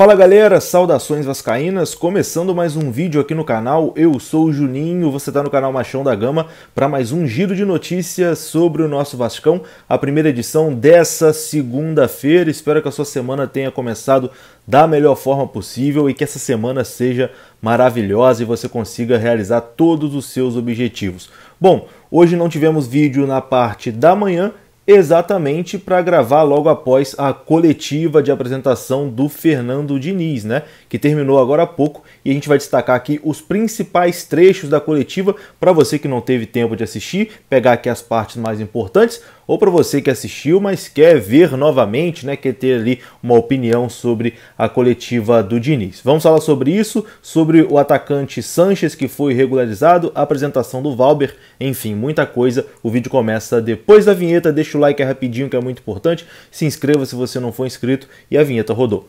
Fala galera, saudações vascaínas, começando mais um vídeo aqui no canal, eu sou o Juninho, você está no canal Machão da Gama para mais um giro de notícias sobre o nosso Vascão, a primeira edição dessa segunda-feira, espero que a sua semana tenha começado da melhor forma possível e que essa semana seja maravilhosa e você consiga realizar todos os seus objetivos. Bom, hoje não tivemos vídeo na parte da manhã, exatamente para gravar logo após a coletiva de apresentação do Fernando Diniz, né? Que terminou agora há pouco e a gente vai destacar aqui os principais trechos da coletiva para você que não teve tempo de assistir, pegar aqui as partes mais importantes ou para você que assistiu, mas quer ver novamente, né, quer ter ali uma opinião sobre a coletiva do Diniz. Vamos falar sobre isso, sobre o atacante Sanches que foi regularizado, a apresentação do Valber, enfim, muita coisa. O vídeo começa depois da vinheta, deixa o like é rapidinho, que é muito importante. Se inscreva se você não for inscrito e a vinheta rodou.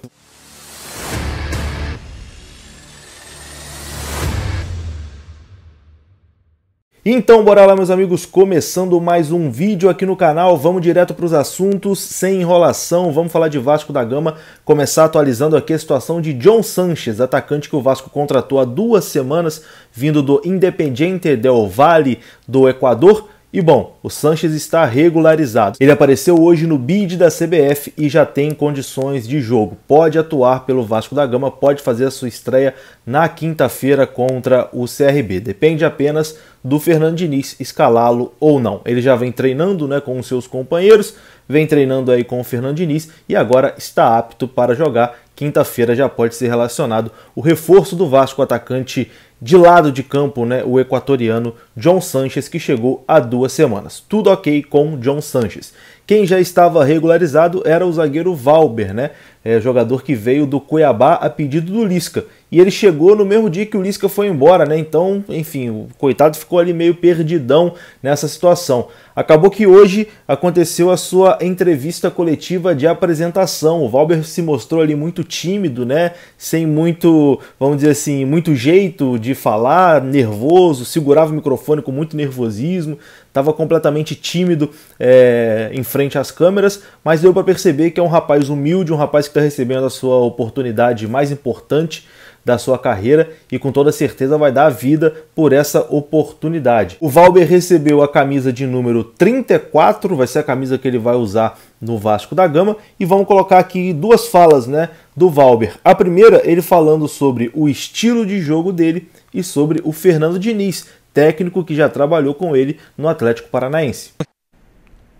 Então, bora lá, meus amigos, começando mais um vídeo aqui no canal. Vamos direto para os assuntos, sem enrolação. Vamos falar de Vasco da Gama. Começar atualizando aqui a situação de John Sanches, atacante que o Vasco contratou há duas semanas, vindo do Independiente del Valle do Equador. E bom, o Sanches está regularizado. Ele apareceu hoje no bid da CBF e já tem condições de jogo. Pode atuar pelo Vasco da Gama, pode fazer a sua estreia na quinta-feira contra o CRB. Depende apenas do Fernando Diniz escalá-lo ou não. Ele já vem treinando né, com os seus companheiros, vem treinando aí com o Fernando Diniz e agora está apto para jogar quinta-feira já pode ser relacionado o reforço do Vasco, atacante de lado de campo, né, o equatoriano John Sanches, que chegou há duas semanas. Tudo ok com John Sanches. Quem já estava regularizado era o zagueiro Valber, né, é, jogador que veio do Cuiabá a pedido do Lisca e ele chegou no mesmo dia que o Lisca foi embora, né? Então, enfim, o coitado ficou ali meio perdidão nessa situação. Acabou que hoje aconteceu a sua entrevista coletiva de apresentação. O Valber se mostrou ali muito tímido, né? Sem muito, vamos dizer assim, muito jeito de falar, nervoso, segurava o microfone com muito nervosismo, estava completamente tímido é, em frente às câmeras, mas deu para perceber que é um rapaz humilde, um rapaz que está recebendo a sua oportunidade mais importante da sua carreira e com toda certeza vai dar a vida por essa oportunidade. O Valber recebeu a camisa de número 34, vai ser a camisa que ele vai usar no Vasco da Gama e vamos colocar aqui duas falas, né, do Valber. A primeira, ele falando sobre o estilo de jogo dele e sobre o Fernando Diniz, técnico que já trabalhou com ele no Atlético Paranaense.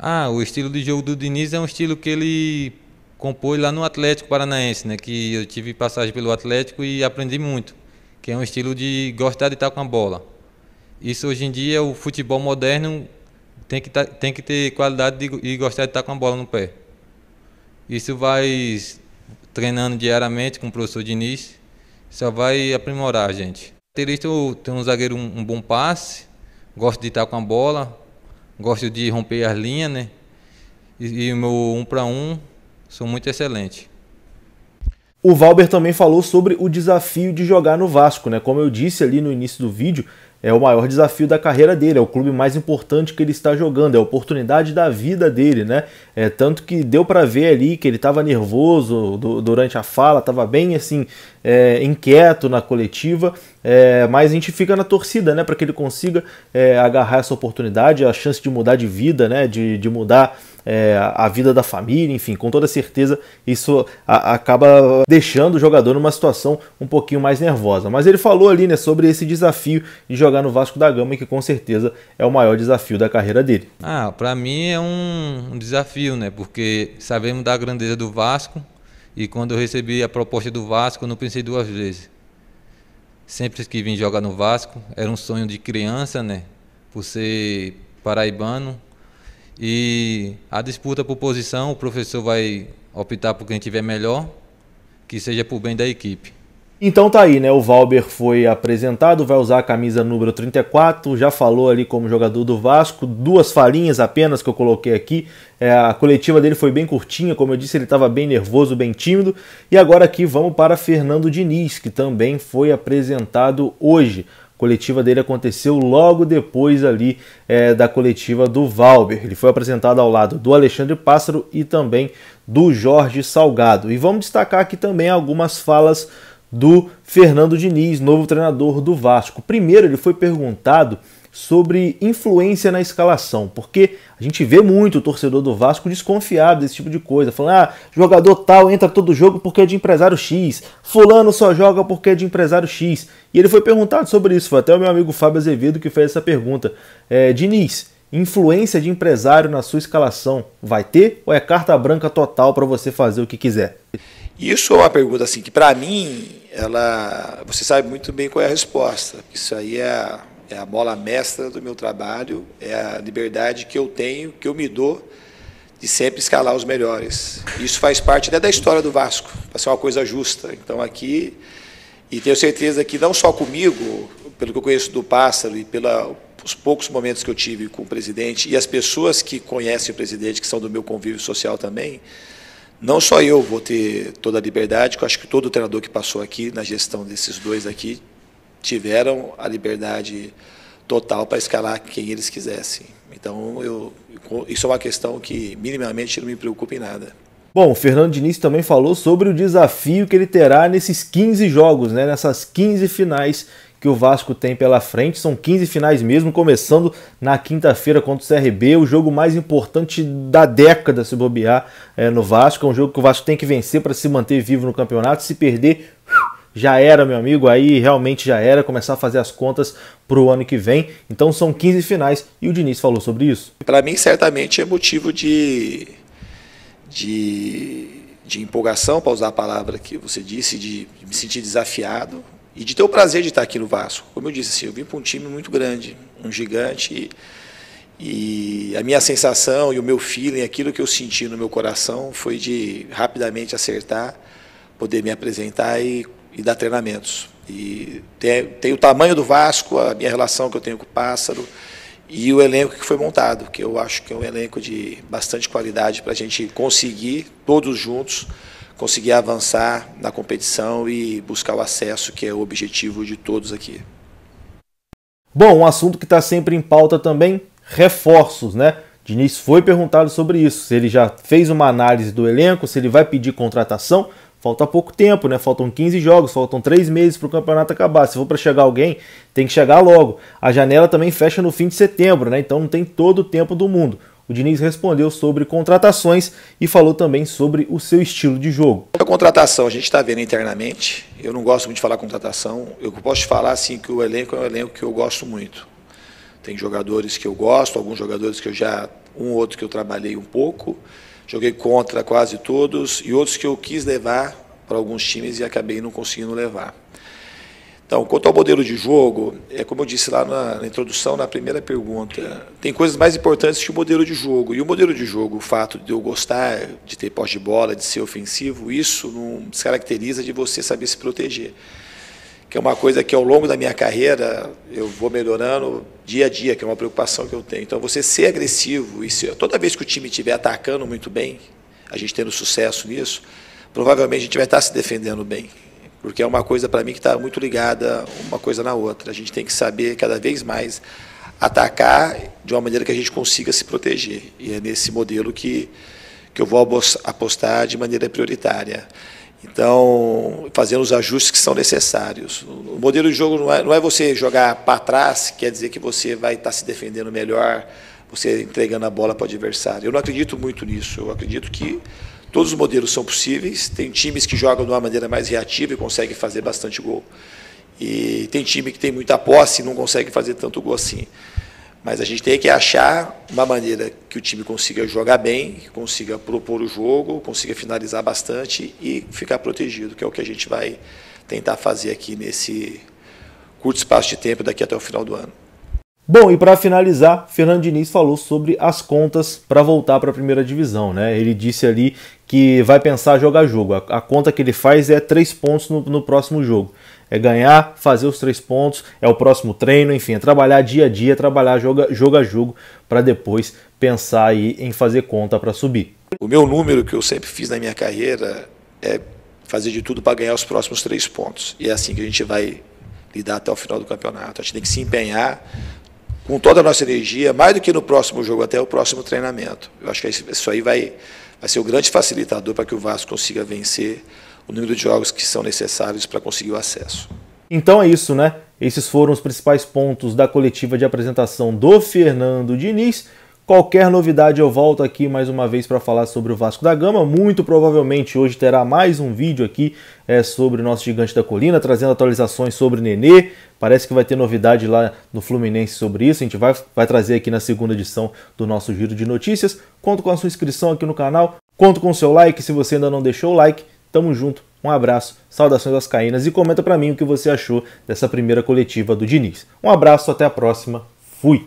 Ah, o estilo de jogo do Diniz é um estilo que ele compôs lá no Atlético Paranaense, né? Que eu tive passagem pelo Atlético e aprendi muito, que é um estilo de gostar de estar com a bola. Isso hoje em dia o futebol moderno tem que, tá, tem que ter qualidade de, e gostar de estar com a bola no pé. Isso vai treinando diariamente com o professor Diniz, só vai aprimorar a gente. Terista tem um zagueiro um, um bom passe, gosto de estar com a bola, gosto de romper as linhas, né? E, e o meu um para um são muito excelentes. O Valber também falou sobre o desafio de jogar no Vasco, né? Como eu disse ali no início do vídeo, é o maior desafio da carreira dele, é o clube mais importante que ele está jogando, é a oportunidade da vida dele, né? É tanto que deu para ver ali que ele estava nervoso do, durante a fala, estava bem assim é, inquieto na coletiva, é, mas a gente fica na torcida, né? Para que ele consiga é, agarrar essa oportunidade, a chance de mudar de vida, né? De, de mudar é, a vida da família, enfim, com toda certeza isso a, acaba deixando o jogador numa situação um pouquinho mais nervosa. Mas ele falou ali né, sobre esse desafio de jogar no Vasco da Gama, que com certeza é o maior desafio da carreira dele. Ah, para mim é um, um desafio, né? Porque sabemos da grandeza do Vasco e quando eu recebi a proposta do Vasco, eu não pensei duas vezes. Sempre que vim jogar no Vasco, era um sonho de criança, né? Por ser paraibano, e a disputa por posição, o professor vai optar por quem tiver melhor, que seja por bem da equipe. Então tá aí, né? O Valber foi apresentado, vai usar a camisa número 34, já falou ali como jogador do Vasco, duas falinhas apenas que eu coloquei aqui. É, a coletiva dele foi bem curtinha, como eu disse, ele estava bem nervoso, bem tímido. E agora aqui vamos para Fernando Diniz, que também foi apresentado hoje coletiva dele aconteceu logo depois ali é, da coletiva do Valber. Ele foi apresentado ao lado do Alexandre Pássaro e também do Jorge Salgado. E vamos destacar aqui também algumas falas do Fernando Diniz, novo treinador do Vasco. Primeiro, ele foi perguntado sobre influência na escalação, porque a gente vê muito o torcedor do Vasco desconfiado desse tipo de coisa, falando: ah, jogador tal entra todo jogo porque é de empresário X, fulano só joga porque é de empresário X. E ele foi perguntado sobre isso, foi até o meu amigo Fábio Azevedo que fez essa pergunta. É, Diniz, influência de empresário na sua escalação vai ter ou é carta branca total para você fazer o que quiser? Isso é uma pergunta assim que para mim ela você sabe muito bem qual é a resposta. Isso aí é é a mola mestra do meu trabalho, é a liberdade que eu tenho, que eu me dou de sempre escalar os melhores. Isso faz parte até da história do Vasco, para ser uma coisa justa. Então aqui, e tenho certeza que não só comigo, pelo que eu conheço do Pássaro e pelos poucos momentos que eu tive com o presidente e as pessoas que conhecem o presidente, que são do meu convívio social também, não só eu vou ter toda a liberdade, que eu acho que todo treinador que passou aqui na gestão desses dois aqui tiveram a liberdade total para escalar quem eles quisessem. Então, eu, isso é uma questão que minimamente não me preocupa em nada. Bom, o Fernando Diniz também falou sobre o desafio que ele terá nesses 15 jogos, né? nessas 15 finais que o Vasco tem pela frente. São 15 finais mesmo, começando na quinta-feira contra o CRB, o jogo mais importante da década, se bobear, é, no Vasco. É um jogo que o Vasco tem que vencer para se manter vivo no campeonato. Se perder, já era, meu amigo, aí realmente já era começar a fazer as contas para o ano que vem. Então são 15 finais e o Diniz falou sobre isso. Para mim, certamente é motivo de, de, de empolgação, para usar a palavra que você disse, de, de, me sentir desafiado e de ter o prazer de estar aqui no Vasco. Como eu disse, assim, eu vim para um time muito grande, um gigante. E, e a minha sensação e o meu feeling, aquilo que eu senti no meu coração, foi de rapidamente acertar, poder me apresentar e e dar treinamentos. E tem, tem o tamanho do Vasco, a minha relação que eu tenho com o Pássaro e o elenco que foi montado, que eu acho que é um elenco de bastante qualidade para a gente conseguir, todos juntos, conseguir avançar na competição e buscar o acesso, que é o objetivo de todos aqui. Bom, um assunto que está sempre em pauta também, reforços, né? Diniz foi perguntado sobre isso, se ele já fez uma análise do elenco, se ele vai pedir contratação falta pouco tempo, né? Faltam 15 jogos, faltam 3 meses para o campeonato acabar. Se for para chegar alguém, tem que chegar logo. A janela também fecha no fim de setembro, né? Então não tem todo o tempo do mundo. O Diniz respondeu sobre contratações e falou também sobre o seu estilo de jogo. A contratação a gente está vendo internamente. Eu não gosto muito de falar contratação. Eu posso te falar assim que o elenco é um elenco que eu gosto muito. Tem jogadores que eu gosto, alguns jogadores que eu já um ou outro que eu trabalhei um pouco. Joguei contra quase todos e outros que eu quis levar para alguns times e acabei não conseguindo levar. Então, quanto ao modelo de jogo, é como eu disse lá na, na, introdução, na primeira pergunta, tem coisas mais importantes que o modelo de jogo. E o modelo de jogo, o fato de eu gostar de ter posse de bola, de ser ofensivo, isso não descaracteriza de você saber se proteger que é uma coisa que ao longo da minha carreira eu vou melhorando dia a dia, que é uma preocupação que eu tenho. Então, você ser agressivo, e toda vez que o time estiver atacando muito bem, a gente tendo sucesso nisso, provavelmente a gente vai estar se defendendo bem. Porque é uma coisa, para mim, que está muito ligada uma coisa na outra. A gente tem que saber cada vez mais atacar de uma maneira que a gente consiga se proteger. E é nesse modelo que, que eu vou apostar de maneira prioritária. Então, fazendo os ajustes que são necessários. O modelo de jogo não é, não é você jogar para trás, quer dizer que você vai estar se defendendo melhor, você entregando a bola para o adversário. Eu não acredito muito nisso. Eu acredito que todos os modelos são possíveis. Tem times que jogam de uma maneira mais reativa e conseguem fazer bastante gol. E tem time que tem muita posse e não consegue fazer tanto gol assim. Mas a gente tem que achar uma maneira que o time consiga jogar bem, que consiga propor o jogo, consiga finalizar bastante e ficar protegido, que é o que a gente vai tentar fazer aqui nesse curto espaço de tempo daqui até o final do ano. Bom, e para finalizar, Fernando Diniz falou sobre as contas para voltar para a primeira divisão, né? Ele disse ali que vai pensar jogar jogo. A, a conta que ele faz é três pontos no, no próximo jogo é ganhar, fazer os três pontos, é o próximo treino, enfim, é trabalhar dia a dia, trabalhar jogo, jogo a jogo, para depois pensar aí em fazer conta para subir. O meu número que eu sempre fiz na minha carreira é fazer de tudo para ganhar os próximos três pontos. E é assim que a gente vai lidar até o final do campeonato. A gente tem que se empenhar com toda a nossa energia, mais do que no próximo jogo, até o próximo treinamento. Eu acho que isso aí vai, vai ser o grande facilitador para que o Vasco consiga vencer o número de jogos que são necessários para conseguir o acesso. Então é isso, né? Esses foram os principais pontos da coletiva de apresentação do Fernando Diniz. Qualquer novidade eu volto aqui mais uma vez para falar sobre o Vasco da Gama. Muito provavelmente hoje terá mais um vídeo aqui é, sobre o nosso gigante da colina, trazendo atualizações sobre o Nenê. Parece que vai ter novidade lá no Fluminense sobre isso. A gente vai, vai trazer aqui na segunda edição do nosso giro de notícias. Conto com a sua inscrição aqui no canal. Conto com o seu like se você ainda não deixou o like. Tamo junto, um abraço, saudações às caínas e comenta para mim o que você achou dessa primeira coletiva do Diniz. Um abraço, até a próxima, fui!